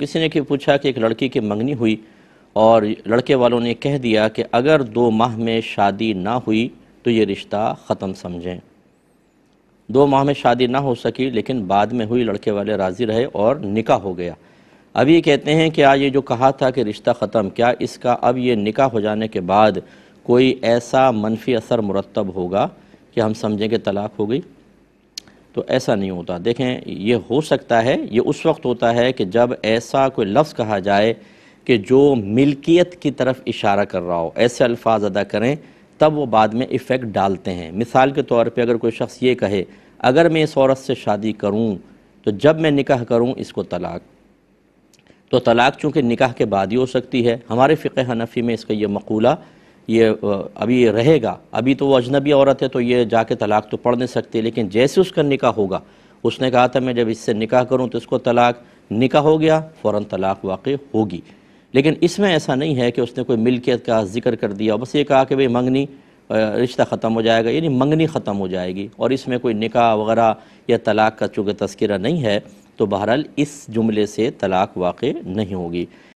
किसी ने कि पूछा कि एक लड़की की मंगनी हुई और लड़के वालों ने कह दिया कि अगर दो माह में शादी ना हुई तो ये रिश्ता ख़त्म समझें दो माह में शादी ना हो सकी लेकिन बाद में हुई लड़के वाले राज़ी रहे और निकाह हो गया अब ये कहते हैं कि आज ये जो कहा था कि रिश्ता ख़त्म क्या इसका अब ये निकाह हो जाने के बाद कोई ऐसा मनफी असर मुरतब होगा कि हम समझें कि तलाक हो गई तो ऐसा नहीं होता देखें ये हो सकता है ये उस वक्त होता है कि जब ऐसा कोई लफ्ज़ कहा जाए कि जो मिल्कियत की तरफ इशारा कर रहा हो ऐसे अल्फाज अदा करें तब वो बाद में इफ़ेक्ट डालते हैं मिसाल के तौर पे अगर कोई शख्स ये कहे अगर मैं इस औरत से शादी करूं तो जब मैं निकाह करूं इसको तलाक तो तलाक चूँकि निकाह के बाद ही हो सकती है हमारे फ़िक हनफी में इसका यह मकूला ये अभी रहेगा अभी तो वो अजनबी औरत है तो ये जाके तलाक तो पढ़ नहीं सकती लेकिन जैसे उसका निकाह होगा उसने कहा था मैं जब इससे निकाह करूँ तो इसको तलाक निकाह हो गया फ़ौर तलाक वाक़ होगी लेकिन इसमें ऐसा नहीं है कि उसने कोई मिल्कियत का जिक्र कर दिया बस ये कहा कि भाई मंगनी रिश्ता ख़त्म हो जाएगा यानी मंगनी ख़त्म हो जाएगी और इसमें कोई निकाह वगैरह या तलाक का चूँकि तस्करा नहीं है तो बहरहाल इस जुमले से तलाक वाक़ नहीं होगी